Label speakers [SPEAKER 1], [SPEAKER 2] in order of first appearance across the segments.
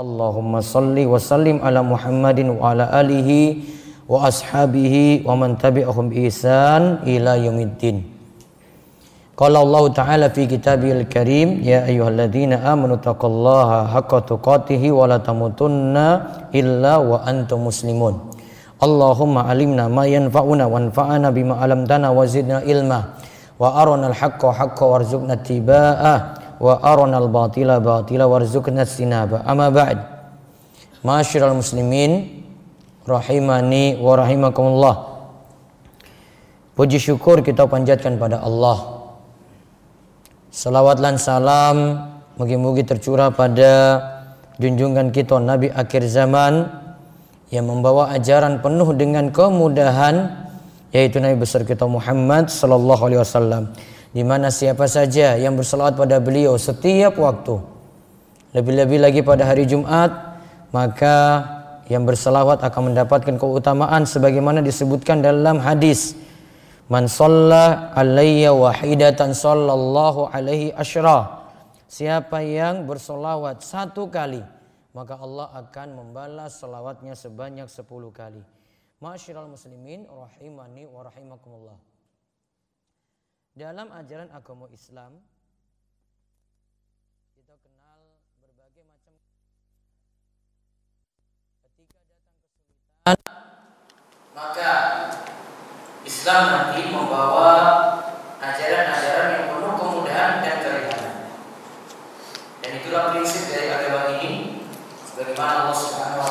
[SPEAKER 1] Allahumma salli wa sallim ala Muhammadin wa ala alihi wa ashabihi wa man tabi'ahum ihsan ila yaumiddin. Qala Allah Ta'ala fi kitabihil karim ya ayyuhalladzina amanu taqullaha haqqa tuqatihi wa la tamutunna illa wa antum muslimun. Allahumma alimna ma yanfa'una wanfa'ana bima alamtana wa zidna ilma wa arana al-haqqa haqqa warzuqna tiba'ah wa aronal batila batila warzuqna sinaba amma ba'd Masyiral muslimin rahimani wa rahimakumullah Puji syukur kita panjatkan pada Allah Salawat dan salam Mugi-mugi tercurah pada Junjungan kita Nabi akhir zaman Yang membawa ajaran penuh dengan kemudahan Yaitu Nabi besar kita Muhammad Sallallahu alaihi wasallam di mana siapa saja yang berselawat pada beliau setiap waktu lebih-lebih lagi pada hari Jumat maka yang berselawat akan mendapatkan keutamaan sebagaimana disebutkan dalam hadis man alaiya wahidatan sallallahu alaihi asyra siapa yang berselawat satu kali maka Allah akan membalas selawatnya sebanyak sepuluh kali Masyiral muslimin rahimani wa rahimakumullah dalam ajaran agama Islam kita kenal berbagai macam ketika datang kesulitan maka Islam nanti membawa ajaran-ajaran yang penuh kemudahan dan keringanan. Dan itulah prinsip dari agama ini sebagaimana Allah Subhanahu wa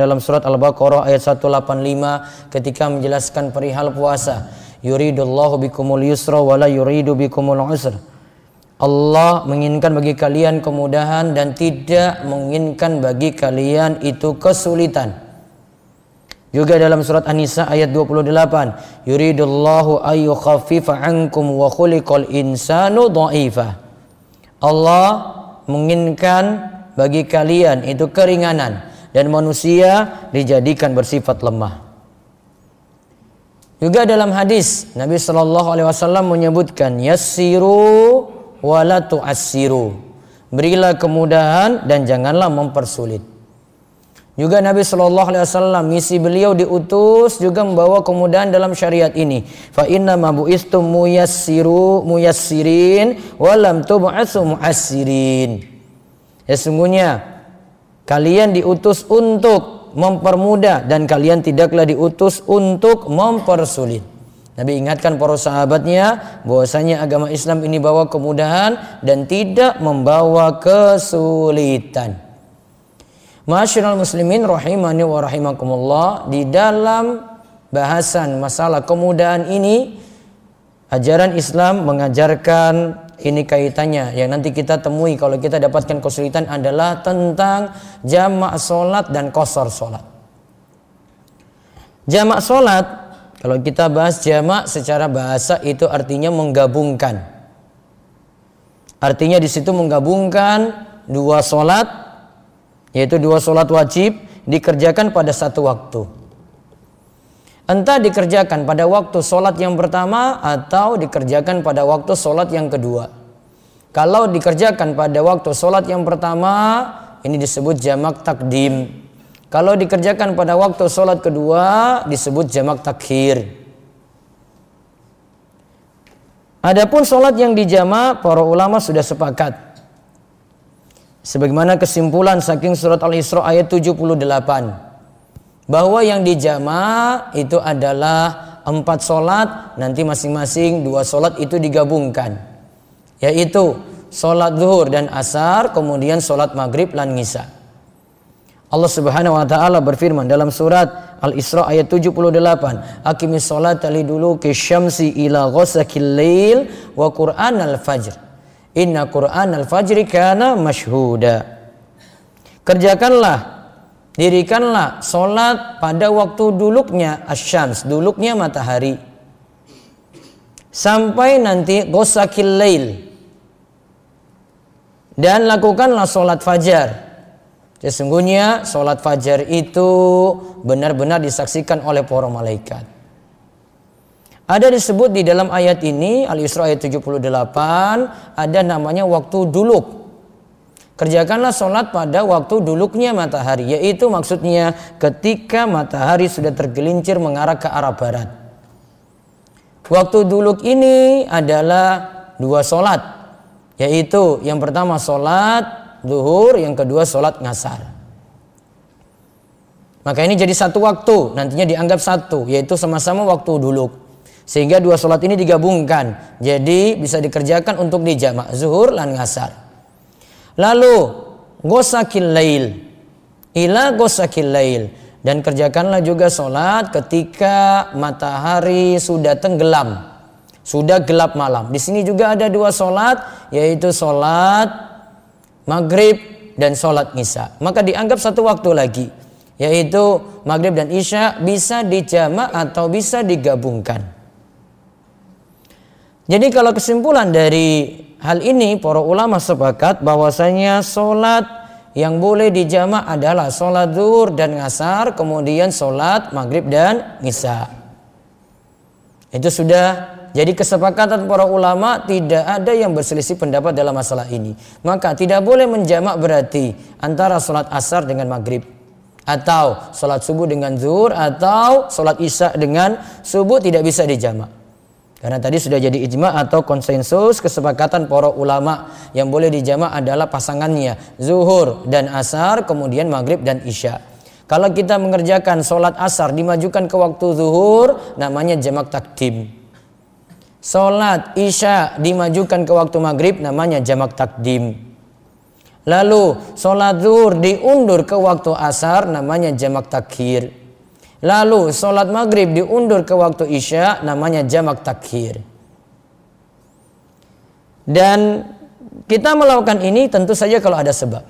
[SPEAKER 1] dalam surat Al-Baqarah ayat 185 ketika menjelaskan perihal puasa yuridullahu bikumul yusra wa la yuridu bikumul usra. Allah menginginkan bagi kalian kemudahan dan tidak menginginkan bagi kalian itu kesulitan. Juga dalam surat An-Nisa ayat 28, yuridullahu ayu khafifa ankum wa khuliqal insanu dha'ifa. Allah menginginkan bagi kalian itu keringanan dan manusia dijadikan bersifat lemah. Juga dalam hadis Nabi Shallallahu Alaihi Wasallam menyebutkan yasiru walatu asiru berilah kemudahan dan janganlah mempersulit. Juga Nabi Shallallahu Alaihi Wasallam misi beliau diutus juga membawa kemudahan dalam syariat ini. Fa inna mabu istum muyassiru muyassirin walam tubu'asu muassirin. Ya sungguhnya kalian diutus untuk mempermudah dan kalian tidaklah diutus untuk mempersulit. Nabi ingatkan para sahabatnya bahwasanya agama Islam ini bawa kemudahan dan tidak membawa kesulitan. Masyarakat muslimin rahimani wa rahimakumullah di dalam bahasan masalah kemudahan ini ajaran Islam mengajarkan ini kaitannya yang nanti kita temui kalau kita dapatkan kesulitan adalah tentang jamak solat dan kosor solat. Jamak solat kalau kita bahas jamak secara bahasa itu artinya menggabungkan. Artinya di situ menggabungkan dua solat yaitu dua solat wajib dikerjakan pada satu waktu. Entah dikerjakan pada waktu sholat yang pertama atau dikerjakan pada waktu sholat yang kedua. Kalau dikerjakan pada waktu sholat yang pertama, ini disebut jamak takdim. Kalau dikerjakan pada waktu sholat kedua, disebut jamak takhir. Adapun sholat yang dijama, para ulama sudah sepakat. Sebagaimana kesimpulan saking surat Al-Isra ayat 78 bahwa yang dijama itu adalah empat solat nanti masing-masing dua solat itu digabungkan yaitu solat zuhur dan asar kemudian solat maghrib dan ngisa Allah Subhanahu wa taala berfirman dalam surat Al-Isra ayat 78, tali dulu ke syamsi ila ghosakil lail wa qur'an al fajr. Inna qur'an al fajri kana mashhuda." Kerjakanlah Dirikanlah solat pada waktu duluknya asyams, duluknya matahari. Sampai nanti gosakil lail. Dan lakukanlah solat fajar. Sesungguhnya solat fajar itu benar-benar disaksikan oleh para malaikat. Ada disebut di dalam ayat ini Al-Isra ayat 78 ada namanya waktu duluk. Kerjakanlah sholat pada waktu duluknya matahari, yaitu maksudnya ketika matahari sudah tergelincir mengarah ke arah barat. Waktu duluk ini adalah dua sholat, yaitu yang pertama sholat duhur, yang kedua sholat ngasar. Maka ini jadi satu waktu, nantinya dianggap satu, yaitu sama-sama waktu duluk. Sehingga dua sholat ini digabungkan, jadi bisa dikerjakan untuk dijamak zuhur dan ngasar. Lalu gosakin lail ila gosakin lail dan kerjakanlah juga solat ketika matahari sudah tenggelam sudah gelap malam. Di sini juga ada dua solat yaitu solat maghrib dan solat isya. Maka dianggap satu waktu lagi yaitu maghrib dan isya bisa dijama' atau bisa digabungkan. Jadi kalau kesimpulan dari hal ini para ulama sepakat bahwasanya solat yang boleh dijamak adalah solat zuhur dan ngasar, kemudian solat maghrib dan isya. Itu sudah jadi kesepakatan para ulama tidak ada yang berselisih pendapat dalam masalah ini. Maka tidak boleh menjamak berarti antara sholat asar dengan maghrib. Atau sholat subuh dengan zuhur atau sholat isya dengan subuh tidak bisa dijamak. Karena tadi sudah jadi ijma atau konsensus kesepakatan para ulama yang boleh dijama adalah pasangannya zuhur dan asar kemudian maghrib dan isya. Kalau kita mengerjakan sholat asar dimajukan ke waktu zuhur namanya jamak takdim. Sholat isya dimajukan ke waktu maghrib namanya jamak takdim. Lalu sholat zuhur diundur ke waktu asar namanya jamak takhir. Lalu sholat maghrib diundur ke waktu isya namanya jamak takhir. Dan kita melakukan ini tentu saja kalau ada sebab.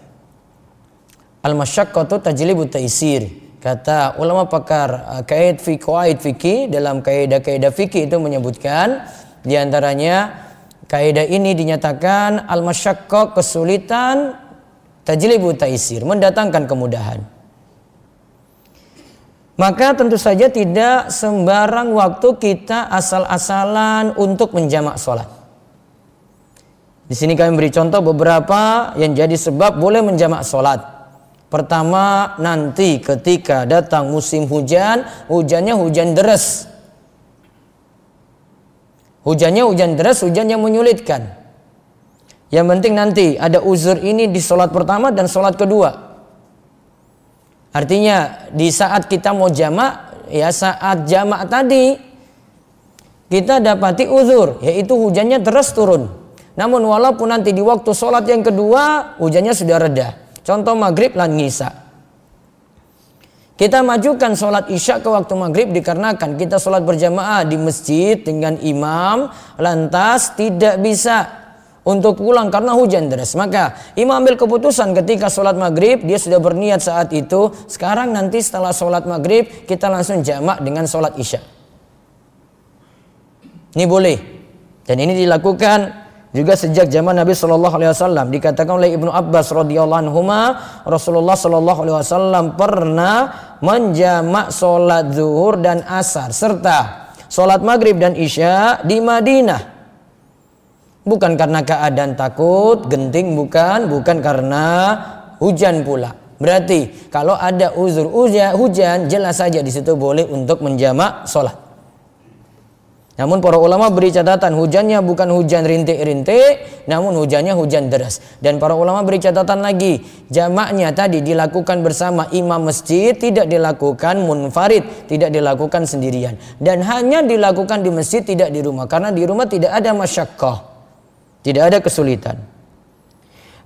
[SPEAKER 1] Al-masyaqqatu tajlibu taisir. Kata ulama pakar uh, kait fi qaid fikih dalam kaidah-kaidah fikih itu menyebutkan di antaranya kaidah ini dinyatakan al-masyaqqah kesulitan tajlibu taisir mendatangkan kemudahan. Maka tentu saja tidak sembarang waktu kita asal-asalan untuk menjamak sholat. Di sini kami beri contoh beberapa yang jadi sebab boleh menjamak sholat. Pertama, nanti ketika datang musim hujan, hujannya hujan deras. Hujannya hujan deras, hujan yang menyulitkan. Yang penting nanti ada uzur ini di sholat pertama dan sholat kedua. Artinya di saat kita mau jamak, ya saat jamak tadi kita dapati uzur, yaitu hujannya terus turun. Namun walaupun nanti di waktu sholat yang kedua hujannya sudah reda. Contoh maghrib lan ngisa. Kita majukan sholat isya ke waktu maghrib dikarenakan kita sholat berjamaah di masjid dengan imam lantas tidak bisa untuk pulang karena hujan deras. Maka imam ambil keputusan ketika sholat maghrib dia sudah berniat saat itu. Sekarang nanti setelah sholat maghrib kita langsung jamak dengan sholat isya. Ini boleh. Dan ini dilakukan juga sejak zaman Nabi Shallallahu Alaihi Wasallam dikatakan oleh Ibnu Abbas radhiyallahu anhu Rasulullah Shallallahu Alaihi Wasallam pernah menjamak sholat zuhur dan asar serta sholat maghrib dan isya di Madinah bukan karena keadaan takut, genting bukan, bukan karena hujan pula. Berarti kalau ada uzur hujan, jelas saja di situ boleh untuk menjamak sholat. Namun para ulama beri catatan hujannya bukan hujan rintik-rintik, namun hujannya hujan deras. Dan para ulama beri catatan lagi, jamaknya tadi dilakukan bersama imam masjid, tidak dilakukan munfarid, tidak dilakukan sendirian. Dan hanya dilakukan di masjid, tidak di rumah. Karena di rumah tidak ada masyakkah. Tidak ada kesulitan.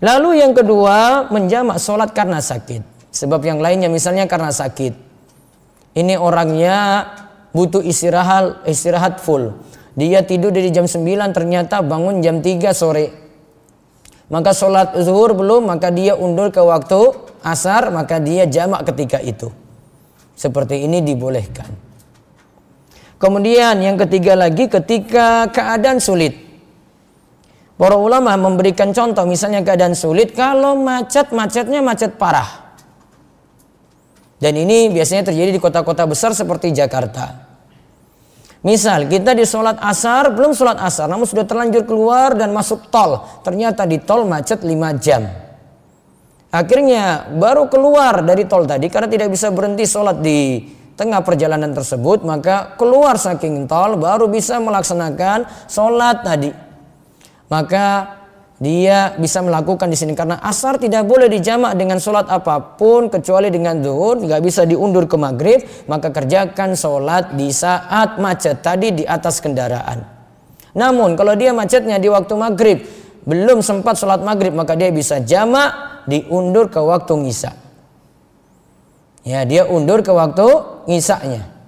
[SPEAKER 1] Lalu yang kedua, menjamak sholat karena sakit. Sebab yang lainnya misalnya karena sakit. Ini orangnya butuh istirahat, istirahat full. Dia tidur dari jam 9 ternyata bangun jam 3 sore. Maka sholat zuhur belum, maka dia undur ke waktu asar, maka dia jamak ketika itu. Seperti ini dibolehkan. Kemudian yang ketiga lagi ketika keadaan sulit. Para ulama memberikan contoh misalnya keadaan sulit kalau macet macetnya macet parah. Dan ini biasanya terjadi di kota-kota besar seperti Jakarta. Misal kita di sholat asar, belum sholat asar namun sudah terlanjur keluar dan masuk tol. Ternyata di tol macet 5 jam. Akhirnya baru keluar dari tol tadi karena tidak bisa berhenti sholat di tengah perjalanan tersebut. Maka keluar saking tol baru bisa melaksanakan sholat tadi maka dia bisa melakukan di sini karena asar tidak boleh dijamak dengan sholat apapun kecuali dengan zuhur nggak bisa diundur ke maghrib maka kerjakan sholat di saat macet tadi di atas kendaraan namun kalau dia macetnya di waktu maghrib belum sempat sholat maghrib maka dia bisa jamak diundur ke waktu ngisa ya dia undur ke waktu ngisanya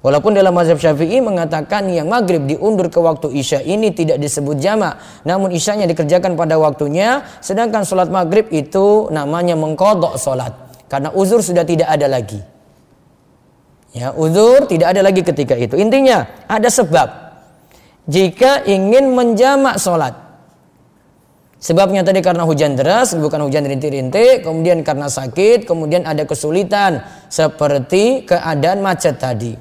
[SPEAKER 1] Walaupun dalam mazhab Syafi'i mengatakan yang maghrib diundur ke waktu isya ini tidak disebut jama', namun isyanya dikerjakan pada waktunya, sedangkan sholat maghrib itu namanya mengkodok sholat karena uzur sudah tidak ada lagi. Ya, uzur tidak ada lagi ketika itu. Intinya ada sebab. Jika ingin menjamak sholat, sebabnya tadi karena hujan deras, bukan hujan rintik-rintik, kemudian karena sakit, kemudian ada kesulitan seperti keadaan macet tadi.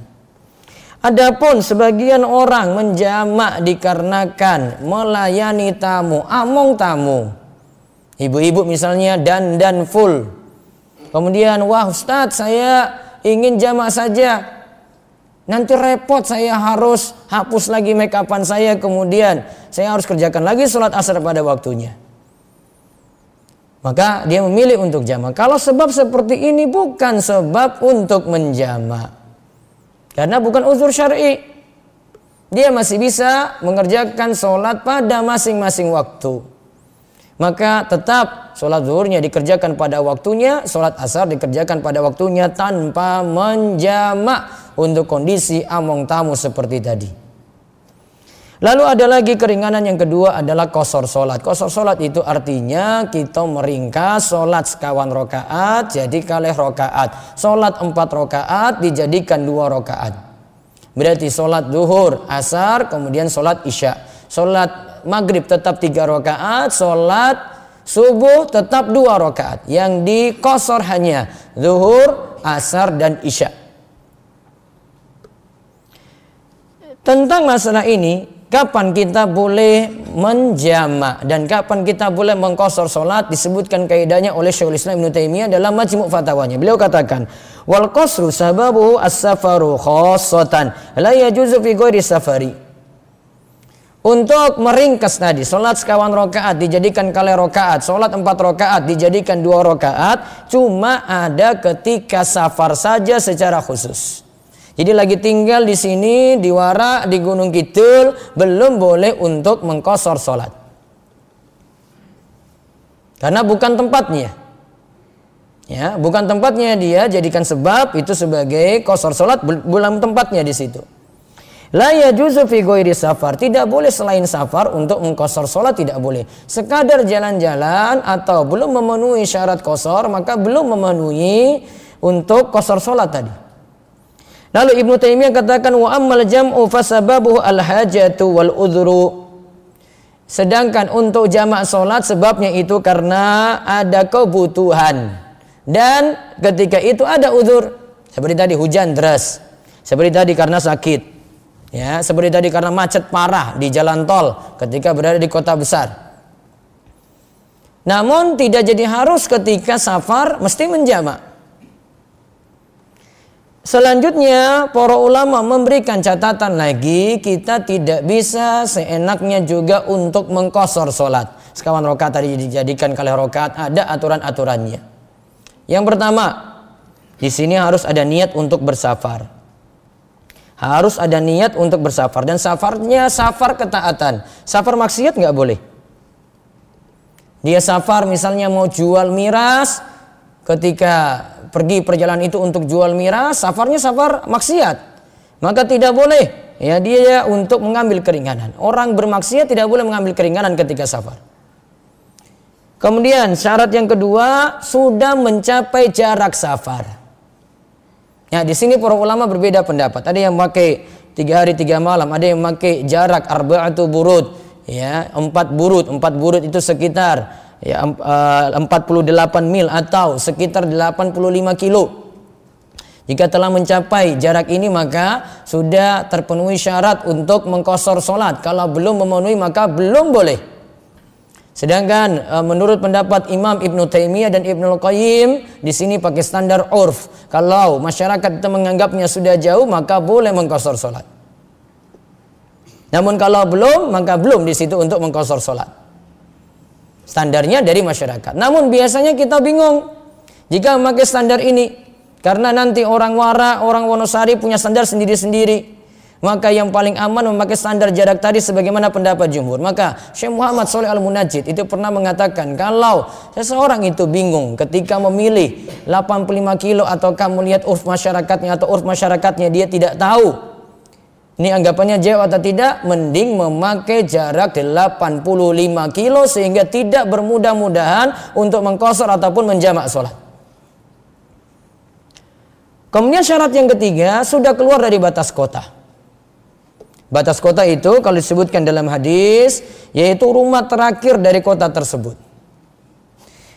[SPEAKER 1] Adapun sebagian orang menjamak dikarenakan melayani tamu, among tamu. Ibu-ibu misalnya dan dan full. Kemudian wah Ustadz saya ingin jamak saja. Nanti repot saya harus hapus lagi make upan saya kemudian saya harus kerjakan lagi sholat asar pada waktunya. Maka dia memilih untuk jamak. Kalau sebab seperti ini bukan sebab untuk menjamak. Karena bukan uzur syar'i. Dia masih bisa mengerjakan sholat pada masing-masing waktu. Maka tetap sholat zuhurnya dikerjakan pada waktunya, sholat asar dikerjakan pada waktunya tanpa menjamak untuk kondisi among tamu seperti tadi. Lalu ada lagi keringanan yang kedua adalah kosor solat. Kosor solat itu artinya kita meringkas solat sekawan rokaat jadi kalah rokaat. Solat empat rokaat dijadikan dua rokaat. Berarti solat duhur, asar, kemudian solat isya. Solat maghrib tetap tiga rokaat, solat subuh tetap dua rokaat. Yang dikosor hanya duhur, asar, dan isya. Tentang masalah ini, kapan kita boleh menjamak dan kapan kita boleh mengkosor solat disebutkan kaidahnya oleh Syekhul Islam Ibnu Taimiyah dalam majmu fatwanya. Beliau katakan, wal qasru sababu as-safaru khassatan la yajuzu fi ghairi safari. Untuk meringkas tadi, solat sekawan rokaat dijadikan kali rokaat, solat empat rokaat dijadikan dua rokaat, cuma ada ketika safar saja secara khusus. Jadi lagi tinggal di sini, di Wara, di Gunung Kidul, belum boleh untuk mengkosor sholat. Karena bukan tempatnya. Ya, bukan tempatnya dia jadikan sebab itu sebagai kosor sholat belum tempatnya di situ. La yajuzu fi ghairi safar. Tidak boleh selain safar untuk mengkosor sholat tidak boleh. Sekadar jalan-jalan atau belum memenuhi syarat kosor maka belum memenuhi untuk kosor sholat tadi. Lalu Ibnu Taimiyah katakan wa ammal jam'u fasababuhu al hajatu wal udhru. Sedangkan untuk jamak salat sebabnya itu karena ada kebutuhan dan ketika itu ada uzur seperti tadi hujan deras, seperti tadi karena sakit. Ya, seperti tadi karena macet parah di jalan tol ketika berada di kota besar. Namun tidak jadi harus ketika safar mesti menjamak. Selanjutnya, para ulama memberikan catatan lagi, kita tidak bisa seenaknya juga untuk mengkosor sholat. Sekawan rokat tadi dijadikan kali rokat, ada aturan-aturannya. Yang pertama, di sini harus ada niat untuk bersafar. Harus ada niat untuk bersafar. Dan safarnya safar ketaatan. Safar maksiat nggak boleh. Dia safar misalnya mau jual miras, ketika pergi perjalanan itu untuk jual miras, safarnya safar maksiat. Maka tidak boleh ya dia untuk mengambil keringanan. Orang bermaksiat tidak boleh mengambil keringanan ketika safar. Kemudian syarat yang kedua sudah mencapai jarak safar. Ya di sini para ulama berbeda pendapat. Ada yang pakai tiga hari tiga malam, ada yang pakai jarak arba'atu burud, ya empat burud, empat burud itu sekitar ya 48 eh, mil atau sekitar 85 kilo. Jika telah mencapai jarak ini maka sudah terpenuhi syarat untuk mengkosor sholat. Kalau belum memenuhi maka belum boleh. Sedangkan eh, menurut pendapat Imam Ibnu Taimiyah dan Ibnu Qayyim di sini pakai standar urf. Kalau masyarakat itu menganggapnya sudah jauh maka boleh mengkosor sholat. Namun kalau belum maka belum di situ untuk mengkosor sholat. Standarnya dari masyarakat. Namun biasanya kita bingung jika memakai standar ini karena nanti orang Wara, orang Wonosari punya standar sendiri-sendiri. Maka yang paling aman memakai standar jarak tadi sebagaimana pendapat jumhur. Maka Syekh Muhammad Soleh Al-Munajid itu pernah mengatakan kalau seseorang itu bingung ketika memilih 85 kilo atau kamu lihat urf masyarakatnya atau urf masyarakatnya dia tidak tahu ini anggapannya jauh atau tidak, mending memakai jarak 85 kilo sehingga tidak bermudah-mudahan untuk mengkosor ataupun menjamak sholat. Kemudian syarat yang ketiga, sudah keluar dari batas kota. Batas kota itu kalau disebutkan dalam hadis, yaitu rumah terakhir dari kota tersebut.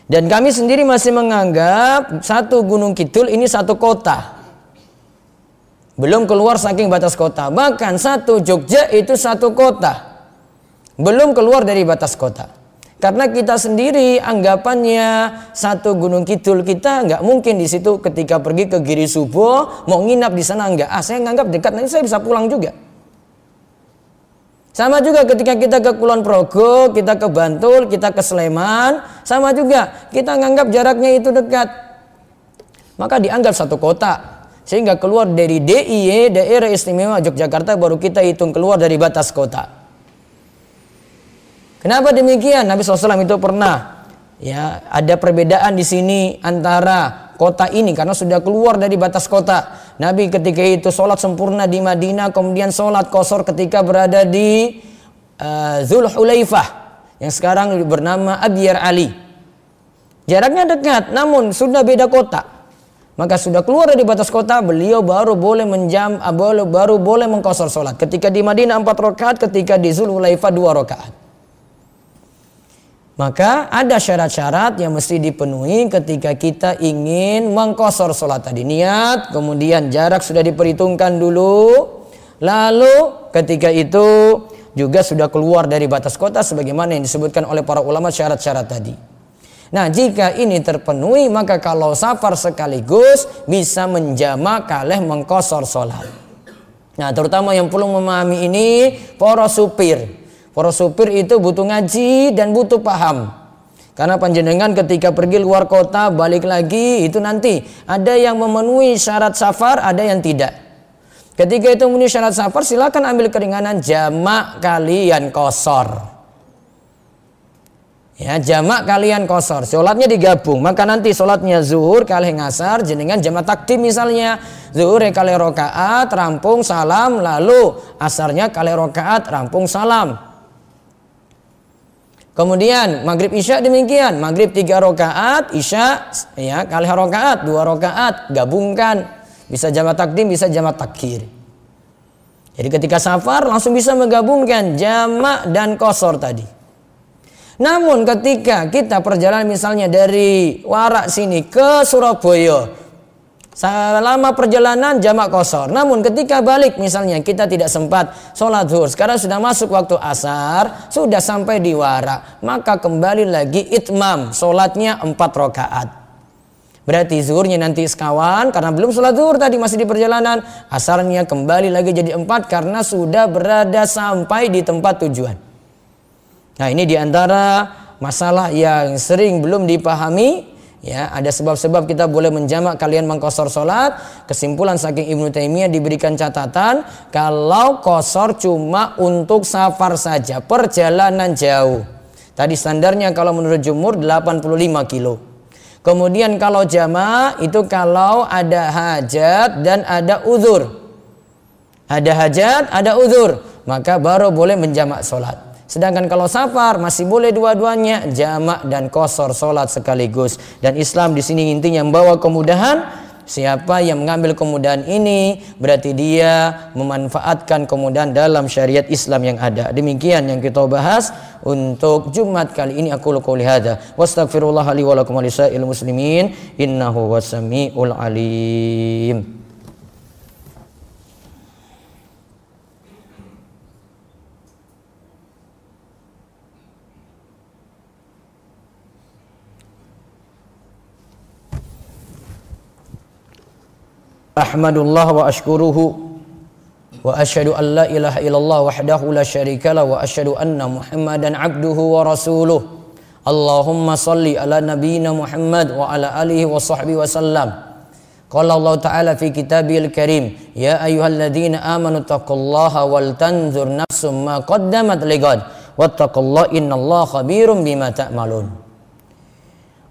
[SPEAKER 1] Dan kami sendiri masih menganggap satu gunung kidul ini satu kota. Belum keluar saking batas kota. Bahkan satu Jogja itu satu kota. Belum keluar dari batas kota. Karena kita sendiri anggapannya satu Gunung Kidul kita nggak mungkin di situ ketika pergi ke Giri Subo mau nginap di sana nggak. Ah saya nganggap dekat nanti saya bisa pulang juga. Sama juga ketika kita ke Kulon Progo, kita ke Bantul, kita ke Sleman, sama juga kita nganggap jaraknya itu dekat. Maka dianggap satu kota. Sehingga keluar dari DIY, e, daerah istimewa Yogyakarta, baru kita hitung keluar dari batas kota. Kenapa demikian? Nabi SAW itu pernah ya ada perbedaan di sini antara kota ini karena sudah keluar dari batas kota. Nabi ketika itu sholat sempurna di Madinah, kemudian sholat kosor ketika berada di uh, yang sekarang bernama Abiyar Ali. Jaraknya dekat, namun sudah beda kota maka sudah keluar dari batas kota beliau baru boleh menjam ah, baru, baru boleh mengkosor sholat ketika di Madinah empat rakaat ketika di Zululaifah dua rakaat maka ada syarat-syarat yang mesti dipenuhi ketika kita ingin mengkosor sholat tadi niat kemudian jarak sudah diperhitungkan dulu lalu ketika itu juga sudah keluar dari batas kota sebagaimana yang disebutkan oleh para ulama syarat-syarat tadi Nah jika ini terpenuhi maka kalau safar sekaligus bisa menjama kalah mengkosor sholat. Nah terutama yang perlu memahami ini poros supir. poros supir itu butuh ngaji dan butuh paham. Karena panjenengan ketika pergi luar kota balik lagi itu nanti ada yang memenuhi syarat safar ada yang tidak. Ketika itu memenuhi syarat safar silakan ambil keringanan jamak kalian kosor. Ya, jamak kalian kosor, sholatnya digabung. Maka nanti sholatnya zuhur kali ngasar, jenengan jamak takdim misalnya. Zuhur kali rokaat, rampung salam, lalu asarnya kali rokaat, rampung salam. Kemudian maghrib isya demikian, maghrib tiga rokaat, isya ya kali rokaat, dua rokaat, gabungkan. Bisa jamak takdim, bisa jamak takhir. Jadi ketika safar langsung bisa menggabungkan jamak dan kosor tadi. Namun ketika kita perjalanan misalnya dari Warak sini ke Surabaya, Selama perjalanan jamak kosor. Namun ketika balik misalnya kita tidak sempat sholat zuhur. Sekarang sudah masuk waktu asar. Sudah sampai di warak. Maka kembali lagi itmam. Sholatnya empat rokaat. Berarti zuhurnya nanti sekawan karena belum sholat zuhur tadi masih di perjalanan. Asarnya kembali lagi jadi empat karena sudah berada sampai di tempat tujuan. Nah, ini diantara masalah yang sering belum dipahami. Ya, ada sebab-sebab kita boleh menjamak kalian mengkosor sholat. Kesimpulan saking Ibnu Taimiyah diberikan catatan kalau kosor cuma untuk safar saja, perjalanan jauh. Tadi standarnya kalau menurut jumur 85 kilo. Kemudian kalau jama itu kalau ada hajat dan ada uzur. Ada hajat, ada uzur, maka baru boleh menjamak sholat. Sedangkan kalau safar masih boleh dua-duanya jamak dan kosor solat sekaligus. Dan Islam di sini intinya membawa kemudahan Siapa yang mengambil kemudahan ini berarti dia memanfaatkan kemudahan dalam syariat Islam yang ada. Demikian yang kita bahas untuk Jumat kali ini aku lakukan lihat. wa astaghfirullah innahu wasamiul alim. Ahmadullah wa ashkuruhu wa ashadu an la ilaha illallah wahdahu la syarika la wa ashadu anna muhammadan abduhu wa rasuluh Allahumma salli ala nabiyyina Muhammad wa ala alihi wa sahbihi wa sallam Qala Allah Ta'ala fi kitabil karim Ya ayuhalladzina amanu taqullaha wal tanzur nafsum ma qaddamat ligad Wattaqullaha innallaha khabirum bima ta'malun ta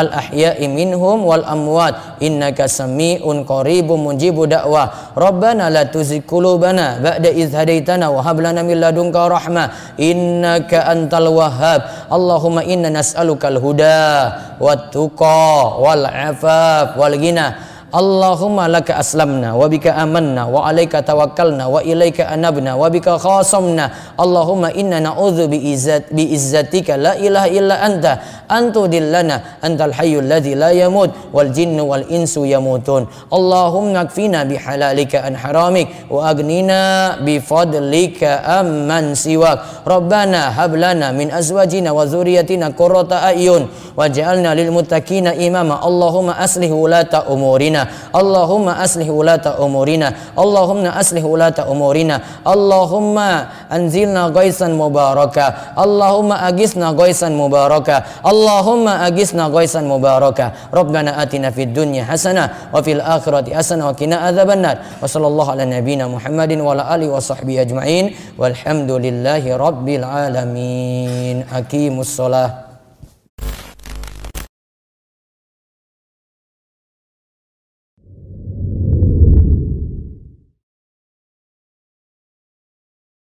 [SPEAKER 1] al ahya'i minhum wal amwat innaka sami'un qaribun mujibu da'wah rabbana la tuzigh qulubana ba'da idh hadaitana wa hab lana min ladunka rahmah innaka antal wahhab allahumma inna nas'aluka al huda wat tuqa wal afaf wal ghina Allahumma laka aslamna wa bika amanna wa alaika tawakkalna wa ilaika anabna wa bika khasamna Allahumma inna na'udzu bi izzat bi izzatika la ilaha illa anta antu dillana antal hayyul ladzi la yamud, wal jinnu wal insu yamutun Allahumma akfina bi halalika an haramik wa agnina bi fadlika amman siwak Rabbana hablana min azwajina wa zuriyatina qurrata a'yun واجعلنا للمتقين إماما اللهم أصلح ولاة أمورنا اللهم أصلح ولاة أمورنا اللهم أصلح ولاة أمورنا اللهم أنزلنا غيثا مباركا اللهم أجسنا غيثا مباركا اللهم أجسنا غيثا مباركا ربنا آتنا في الدنيا حسنة وفي الآخرة حسنة وقنا عذاب النار وصلى الله على نبينا محمد وعلى آله وصحبه أجمعين والحمد لله رب العالمين أكيم الصلاة